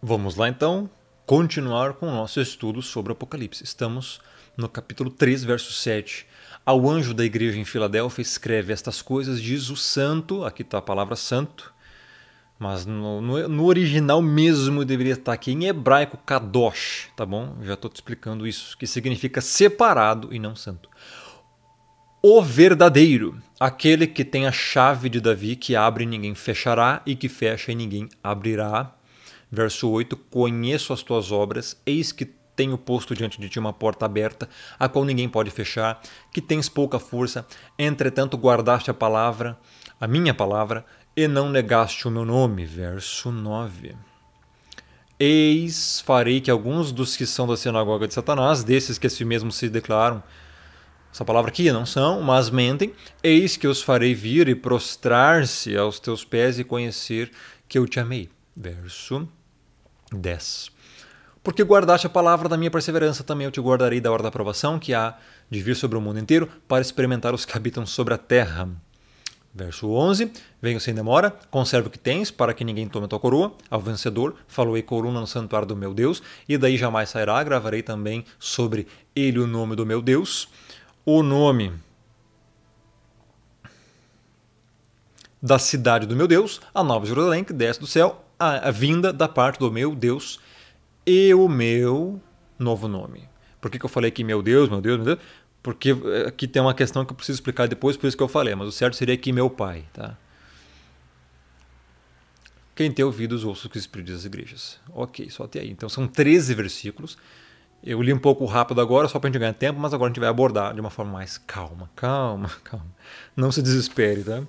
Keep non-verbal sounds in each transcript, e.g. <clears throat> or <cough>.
Vamos lá então continuar com o nosso estudo sobre o Apocalipse. Estamos no capítulo 3, verso 7. Ao anjo da igreja em Filadélfia escreve estas coisas, diz o santo, aqui está a palavra santo, mas no, no, no, original mesmo deveria estar aqui em hebraico kadosh, tá bom? Já estou te explicando isso, que significa separado e não santo. O verdadeiro, aquele que tem a chave de Davi, que abre e ninguém fechará, e que fecha e ninguém abrirá Verso 8: Conheço as tuas obras, eis que tenho posto diante de ti uma porta aberta, a qual ninguém pode fechar, que tens pouca força, entretanto guardaste a palavra, a minha palavra, e não negaste o meu nome. Verso 9. Eis farei que alguns dos que são da sinagoga de Satanás, desses que a si mesmos se declaram, essa palavra aqui não são, mas mentem, eis que os farei vir e prostrar-se aos teus pés e conhecer que eu te amei. Verso 10. Porque guardaste a palavra da minha perseverança, também eu te guardarei da hora da aprovação que há de vir sobre o mundo inteiro para experimentar os que habitam sobre a terra. Verso 11: Venho sem demora, conserva o que tens, para que ninguém tome a tua coroa. Ao vencedor, falou-ei coruna no santuário do meu Deus, e daí jamais sairá. Gravarei também sobre ele o nome do meu Deus. O nome da cidade do meu Deus, a Nova Jerusalém, que desce do céu, a, a vinda da parte do meu Deus e o meu novo nome. Por que, que eu falei aqui meu Deus, meu Deus, meu Deus? Porque eh, aqui tem uma questão que eu preciso explicar depois, por isso que eu falei, mas o certo seria que meu pai, tá? Quem tem ouvidos, ouça o que o Espírito as igrejas. Ok, só até aí. Então são 13 versículos. Eu li um pouco rápido agora, só para a gente ganhar tempo, mas agora a gente vai abordar de uma forma mais calma. Calma, <laughs> calma. Não se desespere, tá?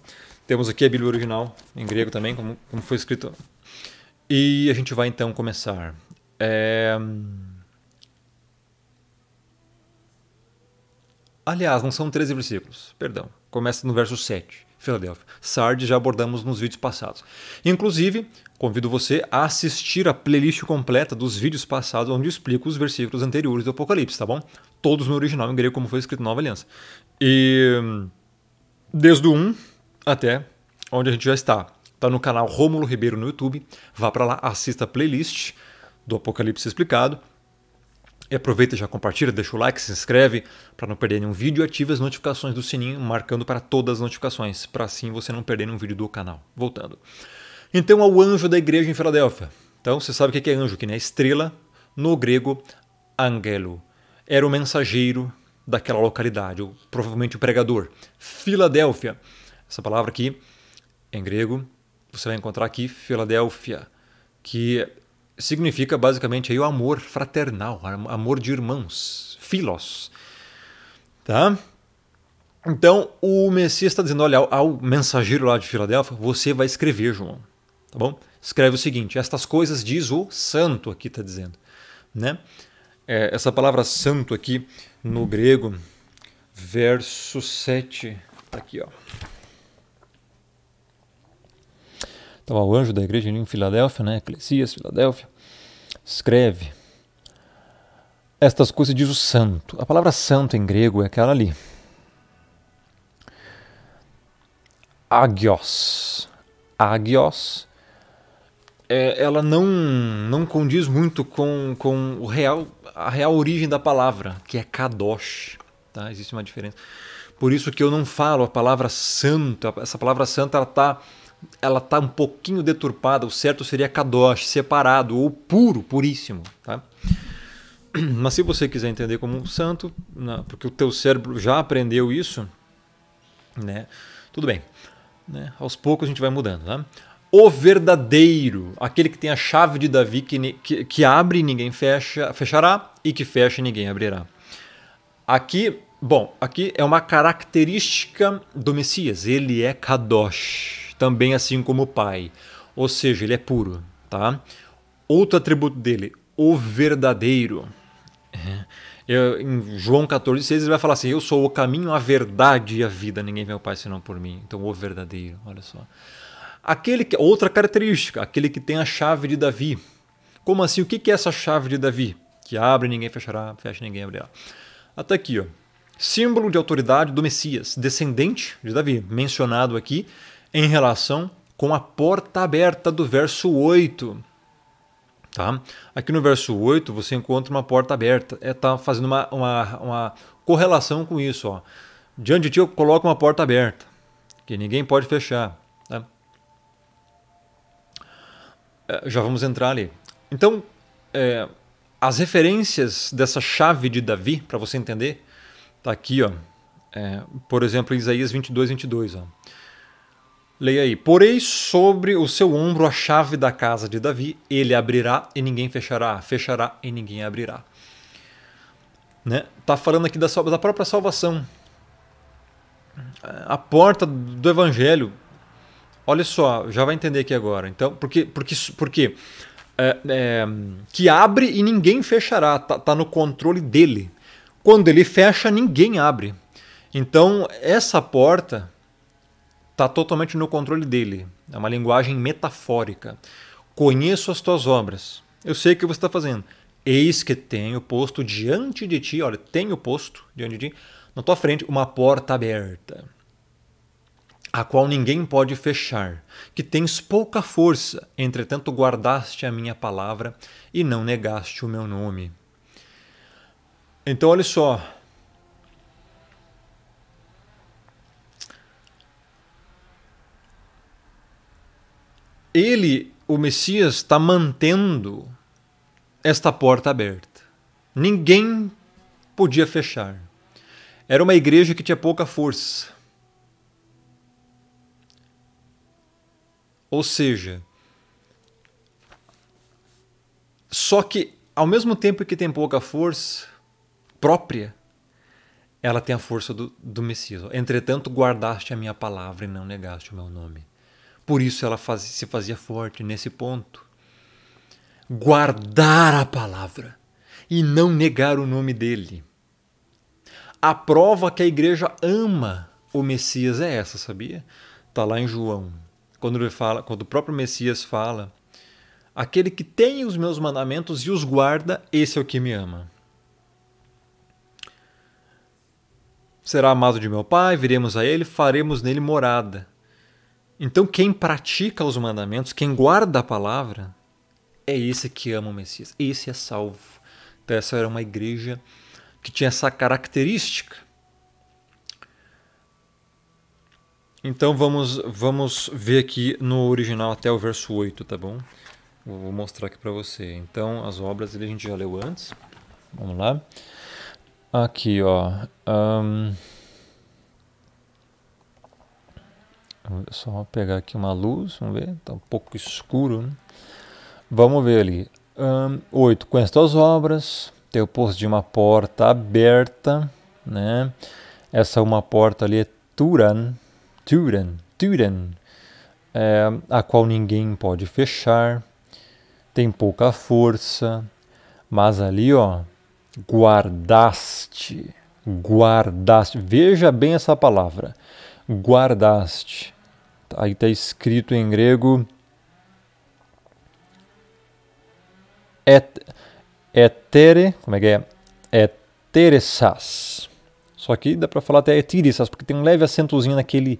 Temos aqui a Bíblia original, em grego também, como, como foi escrito e a gente vai então começar. É... Aliás, não são 13 versículos, perdão. Começa no verso 7, Filadélfia. Sardes já abordamos nos vídeos passados. Inclusive, convido você a assistir a playlist completa dos vídeos passados, onde explico os versículos anteriores do Apocalipse, tá bom? Todos no original em grego, como foi escrito na Nova Aliança. E desde o 1 até onde a gente já está, Está no canal Rômulo Ribeiro no YouTube. Vá para lá, assista a playlist do Apocalipse Explicado. E aproveita já compartilha, deixa o like, se inscreve para não perder nenhum vídeo e ative as notificações do sininho, marcando para todas as notificações, para assim você não perder nenhum vídeo do canal. Voltando. Então, ao é anjo da igreja em Filadélfia. Então, você sabe o que é anjo, que é estrela, no grego, angelo. Era o mensageiro daquela localidade, ou provavelmente o pregador. Filadélfia. Essa palavra aqui, em grego, você vai encontrar aqui Filadélfia, que significa basicamente aí o amor fraternal, amor de irmãos, filos. Tá? Então, o Messias está dizendo, olha, ao mensageiro lá de Filadélfia, você vai escrever, João. Tá bom? Escreve o seguinte, estas coisas diz o santo aqui, está dizendo. Né? É, essa palavra santo aqui, no grego, verso 7, tá aqui, ó. Então, o anjo da igreja em Filadélfia, né? Eclesias, Filadélfia, escreve estas coisas diz o santo. A palavra santo em grego é aquela ali. Agios. Agios. É, ela não, não condiz muito com, com o real, a real origem da palavra, que é kadosh. Tá? Existe uma diferença. Por isso que eu não falo a palavra santo. Essa palavra santa está ela está um pouquinho deturpada, o certo seria kadosh, separado ou puro, puríssimo, tá? <clears throat> Mas se você quiser entender como um santo, não, porque o teu cérebro já aprendeu isso, né? Tudo bem. Né? Aos poucos a gente vai mudando, tá? O verdadeiro, aquele que tem a chave de Davi que, que, que abre e ninguém fecha, fechará e que fecha e ninguém abrirá. Aqui, bom, aqui é uma característica do Messias, ele é kadosh também assim como o Pai. Ou seja, ele é puro, tá? Outro atributo dele, o verdadeiro. É. Eu, em João 14, 6, ele vai falar assim: Eu sou o caminho, a verdade e a vida, ninguém vem ao Pai senão por mim. Então, o verdadeiro, olha só. Aquele que, outra característica, aquele que tem a chave de Davi. Como assim? O que é essa chave de Davi? Que abre, ninguém fechará, fecha, ninguém abrirá. Até aqui, ó. Símbolo de autoridade do Messias, descendente de Davi, mencionado aqui, em relação com a porta aberta do verso 8. Tá? Aqui no verso 8 você encontra uma porta aberta. Está é, tá fazendo uma, uma, uma, correlação com isso. Ó. Diante de ti eu coloco uma porta aberta, que ninguém pode fechar. Tá? É, já vamos entrar ali. Então, é, as referências dessa chave de Davi, para você entender, está aqui. Ó, é, por exemplo, Isaías 22, 22. Ó. Leia aí. Porei sobre o seu ombro a chave da casa de Davi, ele abrirá e ninguém fechará, fechará e ninguém abrirá. Né? Tá falando aqui da, da própria salvação. A porta do evangelho. Olha só, já vai entender aqui agora. Então, porque, porque, porque é, é, que abre e ninguém fechará, tá, tá no controle dele. Quando ele fecha, ninguém abre. Então, essa porta está totalmente no controle dele. É uma linguagem metafórica. Conheço as tuas obras. Eu sei o que você está fazendo. Eis que tenho posto diante de ti, olha, tenho posto diante de ti, na tua frente, uma porta aberta, a qual ninguém pode fechar, que tens pouca força, entretanto guardaste a minha palavra e não negaste o meu nome. Então, olha só, ele, o Messias, está mantendo esta porta aberta. Ninguém podia fechar. Era uma igreja que tinha pouca força. Ou seja, só que ao mesmo tempo que tem pouca força própria, ela tem a força do, do Messias. Entretanto, guardaste a minha palavra e não negaste o meu nome. Por isso ela faz, se fazia forte nesse ponto. Guardar a palavra e não negar o nome dele. A prova que a igreja ama o Messias é essa, sabia? Está lá em João. Quando, ele fala, quando o próprio Messias fala: Aquele que tem os meus mandamentos e os guarda, esse é o que me ama. Será amado de meu Pai, viremos a ele, faremos nele morada. Então, quem pratica os mandamentos, quem guarda a palavra, é esse que ama o Messias, esse é salvo. Então, essa era uma igreja que tinha essa característica. Então vamos, vamos ver aqui no original até o verso 8, tá bom? Vou mostrar aqui para você. Então, as obras a gente já leu antes. Vamos lá. Aqui, ó. Um... Só pegar aqui uma luz, vamos ver, está um pouco escuro. Né? Vamos ver ali. Um, 8. Com estas obras, tem o posto de uma porta aberta, né? Essa uma porta ali é Turan, Turan, Turan, é, a qual ninguém pode fechar, tem pouca força, mas ali, ó, guardaste, guardaste, veja bem essa palavra, guardaste Aí está escrito em grego. Et, etere, como é que é? Eteressas. Só que dá para falar até etirissas, porque tem um leve acentozinho naquele,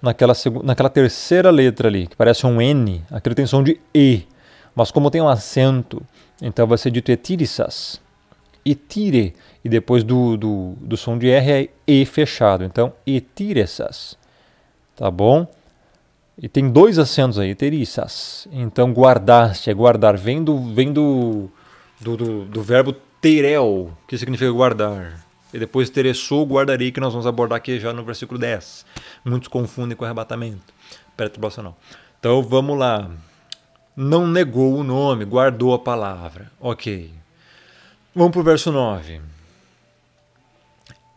naquela, naquela terceira letra ali, que parece um N. aquele tem som de E. Mas como tem um acento, então vai ser dito etirissas. Etire. E depois do, do, do som de R é E fechado. Então, etiressas. Tá bom? E tem dois acentos aí, teriças. Então guardaste, é guardar. Vem do, vem do, do, do, do verbo terel que significa guardar. E depois teressou, guardarei, que nós vamos abordar aqui já no versículo 10. Muitos confundem com arrebatamento pré-tribulacional. Então vamos lá. Não negou o nome, guardou a palavra. Ok. Vamos para o verso 9.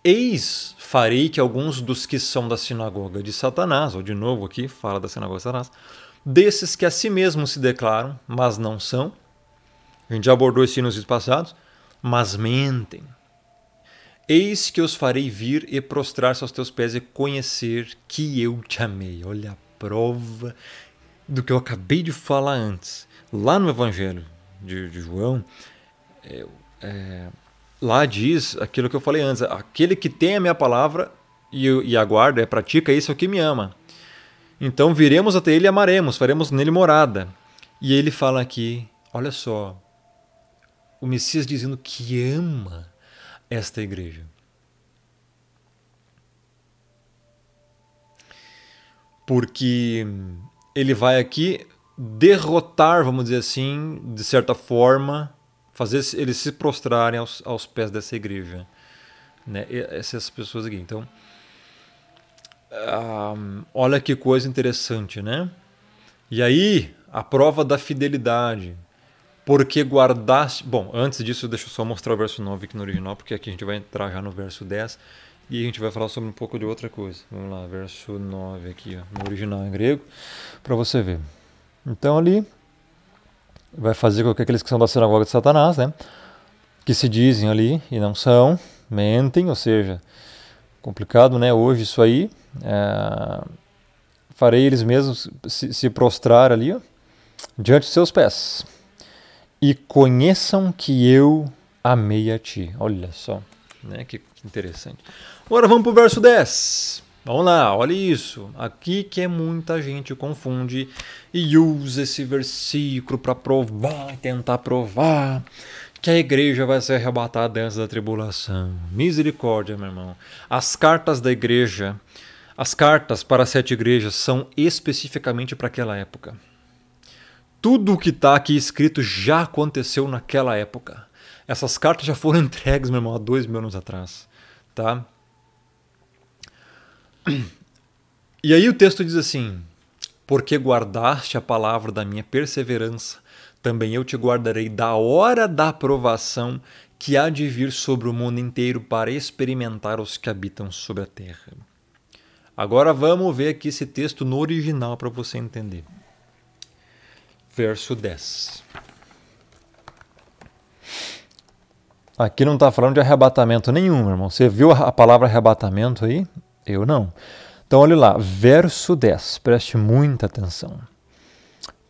Eis farei que alguns dos que são da sinagoga de Satanás, ou de novo aqui, fala da sinagoga de Satanás, desses que a si mesmos se declaram, mas não são. A gente já abordou isso nos vídeos passados, mas mentem. Eis que os farei vir e prostrar-se aos teus pés e conhecer que eu te amei. Olha a prova do que eu acabei de falar antes. Lá no Evangelho de, de João, é, é lá diz aquilo que eu falei antes: aquele que tem a minha palavra e, e aguarda, e é, pratica isso, é o que me ama. Então viremos até ele e amaremos, faremos nele morada. E ele fala aqui: olha só, o Messias dizendo que ama esta igreja. Porque ele vai aqui derrotar, vamos dizer assim, de certa forma, fazer eles se prostrarem aos, aos pés dessa igreja. Né? Essas pessoas aqui. Então, ah, olha que coisa interessante, né? E aí, a prova da fidelidade. Porque guardaste. Bom, antes disso, deixa eu só mostrar o verso 9 aqui no original, porque aqui a gente vai entrar já no verso 10 e a gente vai falar sobre um pouco de outra coisa. Vamos lá, verso 9 aqui, ó, no original em grego, para você ver. Então, ali, vai fazer com que aqueles que são da sinagoga de Satanás, né, que se dizem ali e não são, mentem, ou seja, complicado, né, hoje isso aí, é, farei eles mesmos se, se prostrar ali, ó, diante de seus pés, e conheçam que eu amei a ti. Olha só, né, que, que interessante. Agora vamos para o verso 10. Vamos lá, olha isso. Aqui que é muita gente confunde e usa esse versículo para provar, tentar provar que a igreja vai ser arrebatada antes da tribulação. Misericórdia, meu irmão. As cartas da igreja, as cartas para as sete igrejas são especificamente para aquela época. Tudo o que está aqui escrito já aconteceu naquela época. Essas cartas já foram <laughs> entregues, meu irmão, há dois mil anos atrás. Tá? <clears throat> E aí o texto diz assim: Porque guardaste a palavra da minha perseverança, também eu te guardarei da hora da provação que há de vir sobre o mundo inteiro para experimentar os que habitam sobre a terra. Agora vamos ver aqui esse texto no original para você entender. Verso 10. Aqui não está falando de arrebatamento nenhum, meu irmão. Você viu a palavra arrebatamento aí? Eu não. Então, olhe lá, verso 10, preste muita atenção.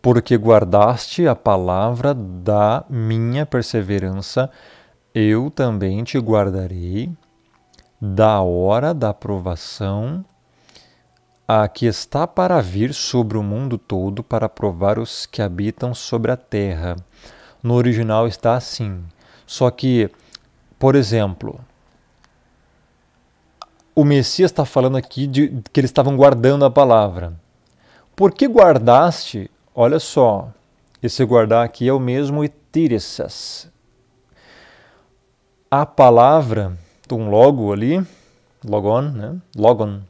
Porque guardaste a palavra da minha perseverança, eu também te guardarei da hora da provação, a que está para vir sobre o mundo todo para provar os que habitam sobre a terra. No original está assim. Só que, por exemplo, o Messias está falando aqui de que eles estavam guardando a palavra. Por que guardaste? Olha só, esse guardar aqui é o mesmo etíressas. A palavra, um logo ali, logon, né? logon,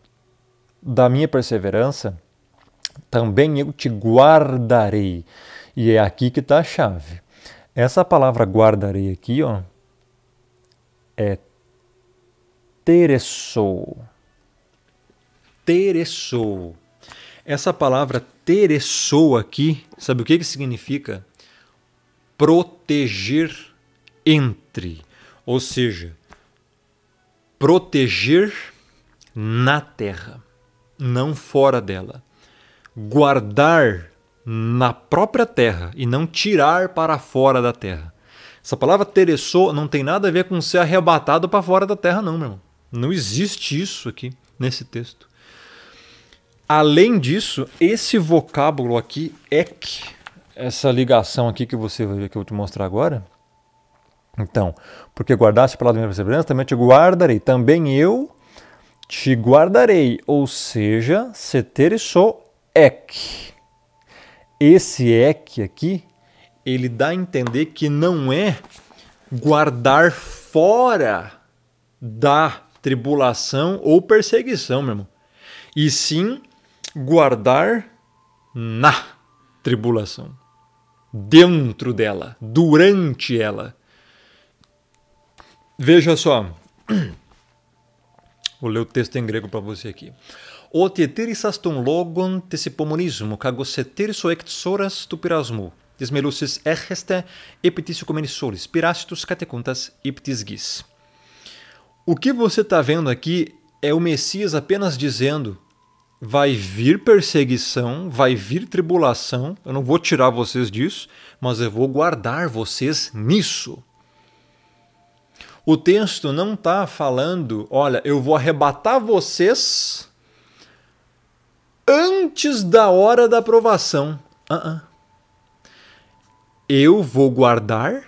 da minha perseverança, também eu te guardarei. E é aqui que está a chave. Essa palavra guardarei aqui, ó, é interessou. Interessou. Essa palavra interessou aqui, sabe o que, que significa? Proteger entre. Ou seja, proteger na terra, não fora dela. Guardar na própria terra e não tirar para fora da terra. Essa palavra interessou não tem nada a ver com ser arrebatado para fora da terra, não, meu irmão. Não existe isso aqui nesse texto. Além disso, esse vocábulo aqui, ek, essa ligação aqui que você vai ver que eu vou te mostrar agora. Então, porque guardaste da minha perseverança, também te guardarei. Também eu te guardarei. Ou seja, sou ek. Esse ek aqui, ele dá a entender que não é guardar fora da tribulação ou perseguição, meu irmão. E sim guardar na tribulação, dentro dela, durante ela. Veja só. <clears throat> Vou ler o texto em grego para você aqui. O teterisaston logon tesipomonismo, kagoseteris oectsoras tupirasmo, desmelucis ergeste epitis comenissoris, pirasitus catecuntas iptis gis. O que você está vendo aqui é o Messias apenas dizendo: vai vir perseguição, vai vir tribulação, eu não vou tirar vocês disso, mas eu vou guardar vocês nisso. O texto não está falando, olha, eu vou arrebatar vocês antes da hora da aprovação. Uh -uh. Eu vou guardar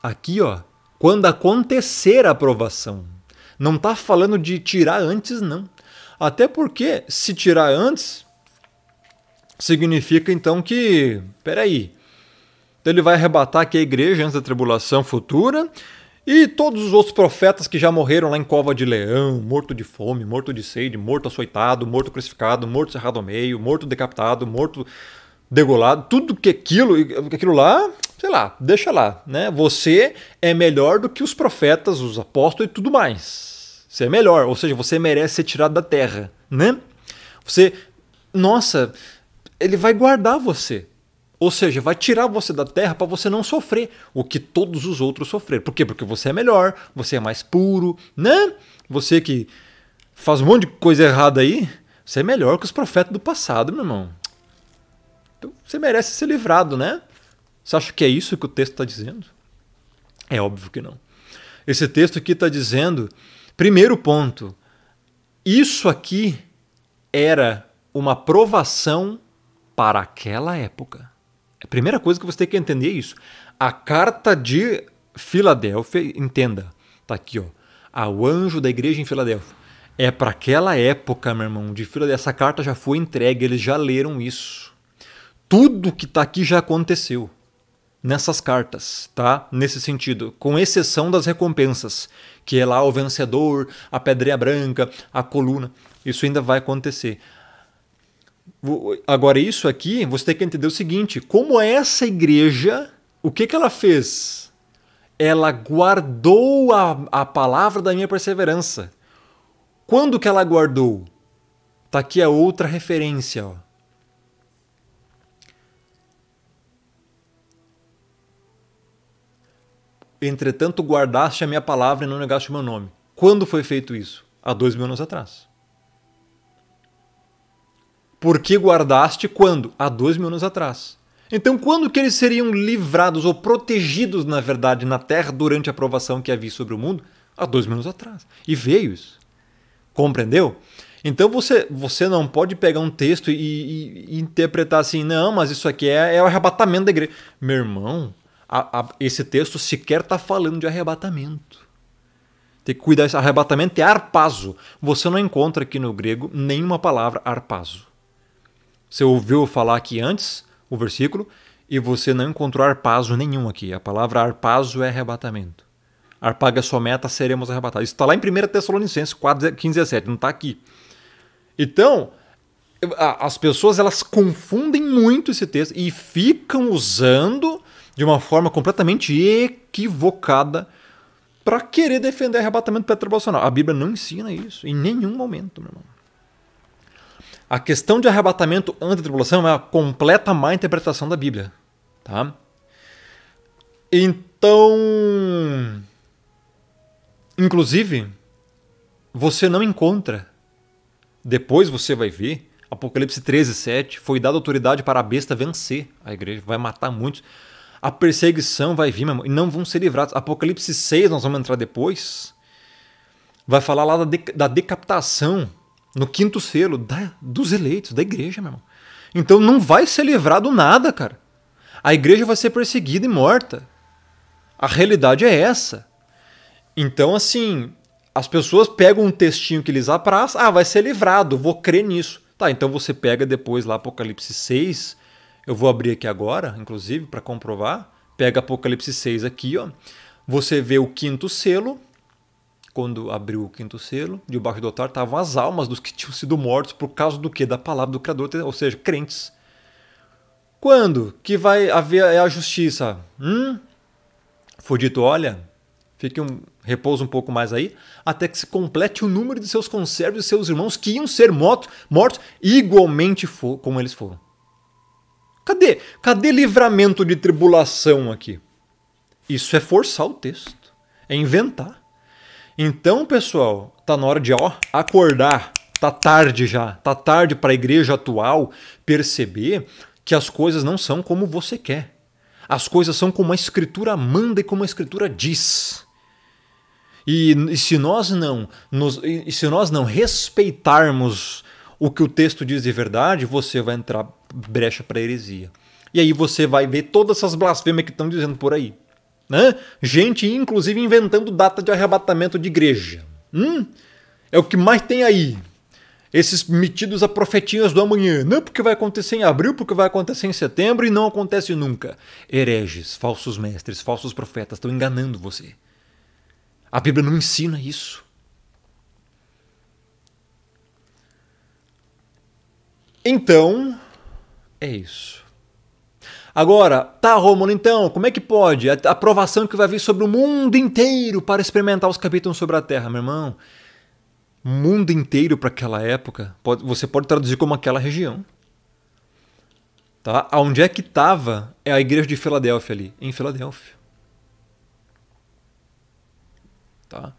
aqui, ó, quando acontecer a aprovação. Não está falando de tirar antes, não. Até porque se tirar antes, significa então que. Peraí. Então ele vai arrebatar aqui a igreja antes da tribulação futura. E todos os outros profetas que já morreram lá em cova de leão, morto de fome, morto de sede, morto açoitado, morto crucificado, morto cerrado ao meio, morto decapitado, morto degolado, tudo que aquilo, aquilo lá sei lá, deixa lá, né? Você é melhor do que os profetas, os apóstolos e tudo mais. Você é melhor, ou seja, você merece ser tirado da terra, né? Você, nossa, ele vai guardar você. Ou seja, vai tirar você da terra para você não sofrer o que todos os outros sofreram. Por quê? Porque você é melhor, você é mais puro, né? Você que faz um monte de coisa errada aí, você é melhor que os profetas do passado, meu irmão. Então, você merece ser livrado, né? Você acha que é isso que o texto está dizendo? É óbvio que não. Esse texto aqui está dizendo, primeiro ponto, isso aqui era uma provação para aquela época. É a primeira coisa que você tem que entender é isso. A carta de Filadélfia, entenda, tá aqui, ó, ao anjo da igreja em Filadélfia. É para aquela época, meu irmão, de Filadélfia. Essa carta já foi entregue, eles já leram isso. Tudo que está aqui já aconteceu nessas cartas, tá? Nesse sentido, com exceção das recompensas, que é lá o vencedor, a pedreira branca, a coluna, isso ainda vai acontecer. Agora isso aqui, você tem que entender o seguinte, como essa igreja, o que que ela fez? Ela guardou a, a palavra da minha perseverança. Quando que ela guardou? Tá aqui a outra referência, ó. Entretanto, guardaste a minha palavra e não negaste o meu nome. Quando foi feito isso? Há dois mil anos atrás. Porque guardaste quando? Há dois mil anos atrás. Então, quando que eles seriam livrados ou protegidos, na verdade, na terra durante a provação que havia sobre o mundo? Há dois mil anos atrás. E veio isso. Compreendeu? Então você, você não pode pegar um texto e, e, e interpretar assim, não, mas isso aqui é, é o arrebatamento da igreja. Meu irmão, a, a, esse texto sequer está falando de arrebatamento. Tem que cuidar. arrebatamento é arpazo. Você não encontra aqui no grego nenhuma palavra arpazo. Você ouviu falar aqui antes o versículo e você não encontrou arpazo nenhum aqui. A palavra arpazo é arrebatamento. Arpaga sua meta, seremos arrebatados. Isso está lá em 1 Tessalonicenses 4, 15, 17. Não está aqui. Então, as pessoas elas confundem muito esse texto e ficam usando de uma forma completamente equivocada para querer defender arrebatamento pré-tribulacional. A Bíblia não ensina isso em nenhum momento, meu irmão. A questão de arrebatamento antitribulação é a completa má interpretação da Bíblia, tá? Então, inclusive, você não encontra. Depois você vai ver Apocalipse 13, 7, foi dada autoridade para a besta vencer a igreja, vai matar muitos. A perseguição vai vir, meu irmão, e não vão ser livrados. Apocalipse 6, nós vamos entrar depois, vai falar lá da, de, da decapitação, no quinto selo, da, dos eleitos, da igreja, meu irmão. Então não vai ser livrado nada, cara. A igreja vai ser perseguida e morta. A realidade é essa. Então, assim, as pessoas pegam um textinho que lhes apraz, ah, vai ser livrado, vou crer nisso. Tá, então você pega depois lá Apocalipse 6, eu vou abrir aqui agora, inclusive, para comprovar. Pega Apocalipse 6 aqui, ó. Você vê o quinto selo. Quando abriu o quinto selo, debaixo do altar estavam as almas dos que tinham sido mortos por causa do que? Da palavra do Criador, ou seja, crentes. Quando que vai haver a justiça? Hum? Foi dito, olha, fique um, repousa um pouco mais aí, até que se complete o número de seus conservos e seus irmãos que iam ser mortos, mortos igualmente como eles foram. Cadê? Cadê livramento de tribulação aqui? Isso é forçar o texto, é inventar. Então, pessoal, tá na hora de ó, acordar. Tá tarde já, tá tarde para a igreja atual perceber que as coisas não são como você quer. As coisas são como a escritura manda e como a escritura diz. E, e se nós não nos, e se nós não respeitarmos o que o texto diz de verdade, você vai entrar brecha para heresia. E aí você vai ver todas essas blasfêmias que estão dizendo por aí. Né? Gente, inclusive, inventando data de arrebatamento de igreja. Hum? É o que mais tem aí. Esses metidos a profetinhas do amanhã. Não porque vai acontecer em abril, porque vai acontecer em setembro e não acontece nunca. Hereges, falsos mestres, falsos profetas estão enganando você. A Bíblia não ensina isso. Então, é isso. Agora, tá, Romulo, então, como é que pode? A aprovação que vai vir sobre o mundo inteiro para experimentar os capítulos sobre a Terra, meu irmão. Mundo inteiro para aquela época, pode, você pode traduzir como aquela região. Tá? Onde é que estava é a igreja de Filadélfia ali, em Filadélfia. tá?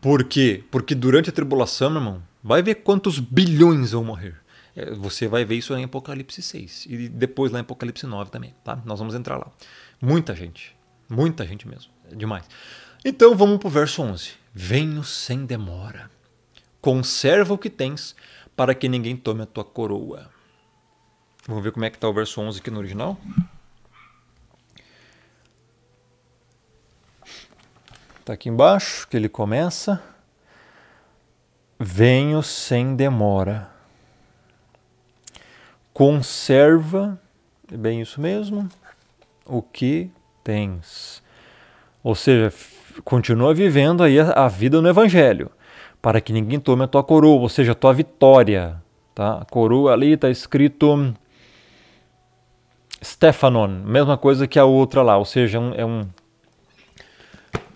Por quê? Porque durante a tribulação, meu irmão, vai ver quantos bilhões vão morrer. É, você vai ver isso em Apocalipse 6 e depois lá em Apocalipse 9 também, tá? Nós vamos entrar lá. Muita gente, muita gente mesmo, é demais. Então vamos pro verso 11. Venho sem demora. Conserva o que tens para que ninguém tome a tua coroa. Vamos ver como é que está o verso 11 aqui no original? Está aqui embaixo que ele começa. Venho sem demora. Conserva, é bem isso mesmo, o que tens. Ou seja, continua vivendo aí a, a vida no Evangelho, para que ninguém tome a tua coroa, ou seja, a tua vitória. Tá? A coroa ali está escrito hum, Stephanon, mesma coisa que a outra lá, ou seja, é um, é um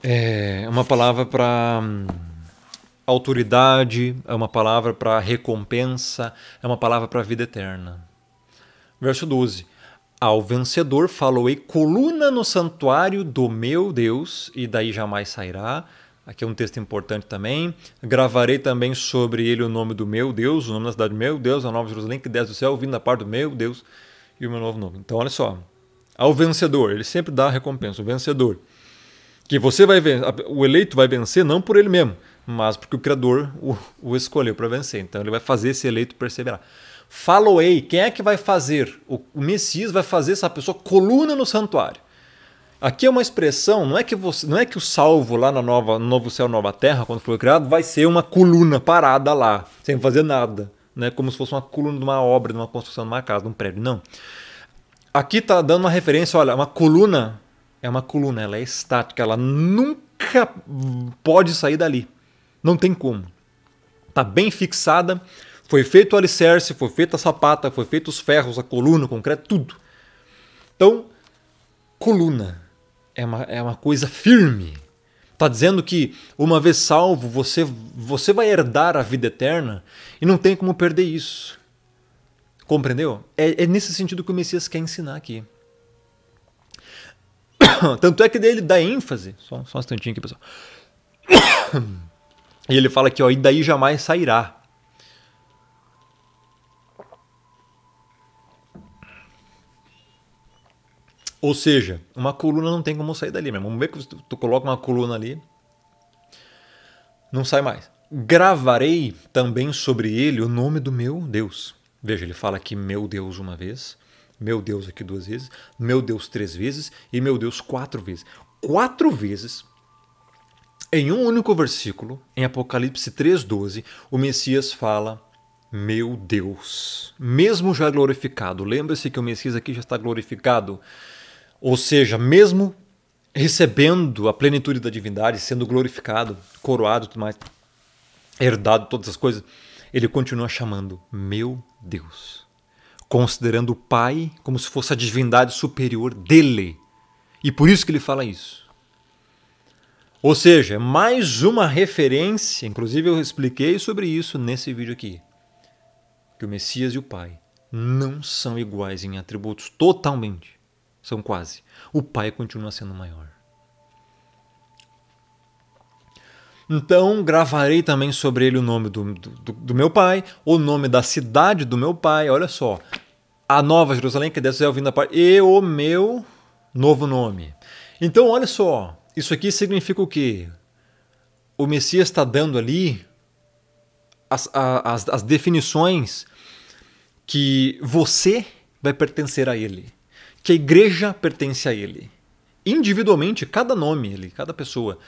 é uma palavra para hum, autoridade, é uma palavra para recompensa, é uma palavra para vida eterna. Verso 12. Ao vencedor falou e coluna no santuário do meu Deus, e daí jamais sairá. Aqui é um texto importante também. Gravarei também sobre ele o nome do meu Deus, o nome da cidade do meu Deus, a nova Jerusalém que desce do céu, vindo da parte do meu Deus, e o meu novo nome. Então, olha só. Ao vencedor, ele sempre dá a recompensa. O vencedor que você vai o eleito vai vencer não por ele mesmo, mas porque o Criador o, o escolheu para vencer. Então ele vai fazer esse eleito perseverar. Faloei, quem é que vai fazer? O, o Messias vai fazer essa pessoa coluna no santuário. Aqui é uma expressão, não é que você, não é que o salvo lá na nova, no novo céu, nova terra, quando foi criado, vai ser uma coluna parada lá, sem fazer nada, né? Como se fosse uma coluna de uma obra, de uma construção, de uma casa, de um prédio. Não. Aqui está dando uma referência, olha, uma coluna é uma coluna, ela é estática, ela nunca pode sair dali. Não tem como. Tá bem fixada, foi feito o alicerce, foi feita a sapata, foi feito os ferros, a coluna, o concreto, tudo. Então, coluna é uma, é uma coisa firme. Tá dizendo que uma vez salvo, você, você vai herdar a vida eterna e não tem como perder isso. Compreendeu? É, é nesse sentido que o Messias quer ensinar aqui. <coughs> Tanto é que daí ele dá ênfase. Só, só um instantinho aqui, pessoal. <coughs> E ele fala aqui, ó, e daí jamais sairá. Ou seja, uma coluna não tem como sair dali mesmo. Vamos ver que tu, coloca uma coluna ali, não sai mais. Gravarei também sobre ele o nome do meu Deus. Veja, ele fala aqui meu Deus uma vez, meu Deus aqui duas vezes, meu Deus três vezes e meu Deus quatro vezes. Quatro vezes, em um único versículo, em Apocalipse 3,12, o Messias fala: Meu Deus, mesmo já glorificado. Lembre-se que o Messias aqui já está glorificado. Ou seja, mesmo recebendo a plenitude da divindade, sendo glorificado, coroado e tudo mais, herdado todas as coisas, ele continua chamando: Meu Deus considerando o Pai como se fosse a divindade superior dele. E por isso que ele fala isso. Ou seja, é mais uma referência, inclusive eu expliquei sobre isso nesse vídeo aqui, que o Messias e o Pai não são iguais em atributos totalmente, são quase. O Pai continua sendo maior. Então gravarei também sobre ele o nome do, do, do meu pai, o nome da cidade do meu pai, olha só. A Nova Jerusalém, que deve ser é ouvindo a parte, e o meu novo nome. Então, olha só, isso aqui significa o quê? O Messias está dando ali as, as, as definições que você vai pertencer a ele, que a igreja pertence a ele individualmente cada nome ali, cada pessoa.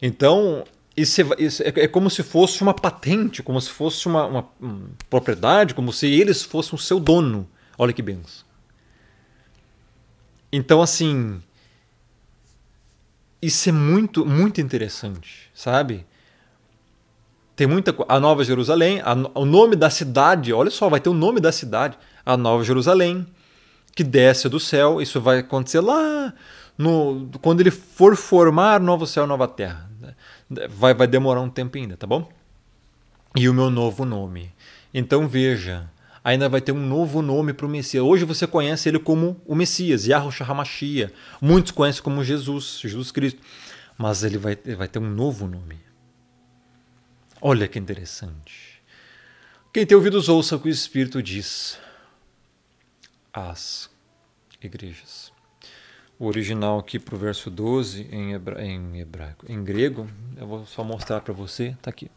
Então, é, é como se fosse uma patente, como se fosse uma, uma, propriedade, como se eles fossem o seu dono. Olha que benção. Então, assim, isso é muito, muito interessante, sabe? Tem muita a Nova Jerusalém, a, o nome da cidade, olha só, vai ter o nome da cidade, a Nova Jerusalém, que desce do céu. Isso vai acontecer lá no, quando ele for formar novo céu, nova terra vai, vai demorar um tempo ainda, tá bom? E o meu novo nome. Então veja, ainda vai ter um novo nome para o Messias. Hoje você conhece ele como o Messias, Yahushua HaMashiach. Muitos conhecem como Jesus, Jesus Cristo. Mas ele vai, ele vai ter um novo nome. Olha que interessante. Quem tem ouvidos ouça o que o Espírito diz as igrejas original aqui para o verso 12 em, hebra... em hebraico, em grego. Eu vou só mostrar para você, está aqui.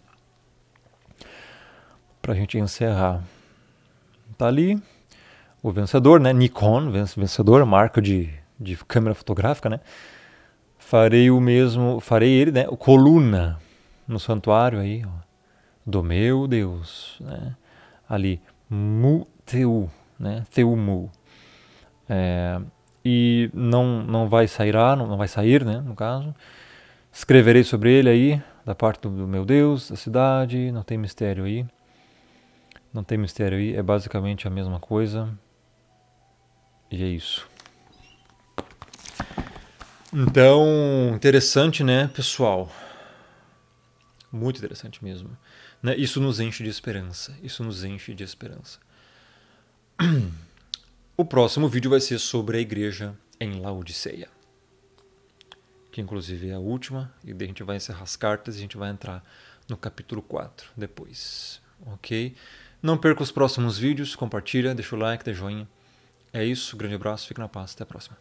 Para a gente encerrar. Está ali o vencedor, né? Nikon, vencedor, marca de, de câmera fotográfica, né? Farei o mesmo, farei ele, né? O coluna no santuário aí, ó, do meu Deus, né? Ali, mu teu, né? Teu mu. É, e não, não vai sair, não, não vai sair, né, no caso. Escreverei sobre ele aí, da parte do, do meu Deus, da cidade, não tem mistério aí. Não tem mistério aí, é basicamente a mesma coisa. E é isso. Então, interessante, né, pessoal? Muito interessante mesmo. Né? Isso nos enche de esperança. Isso nos enche de esperança. <clears throat> O próximo vídeo vai ser sobre a igreja em Laodiceia, que inclusive é a última, e daí a gente vai encerrar as cartas e a gente vai entrar no capítulo 4 depois, ok? Não perca os próximos vídeos, compartilha, deixa o like, dê joinha. É isso, grande abraço, fique na paz, até a próxima.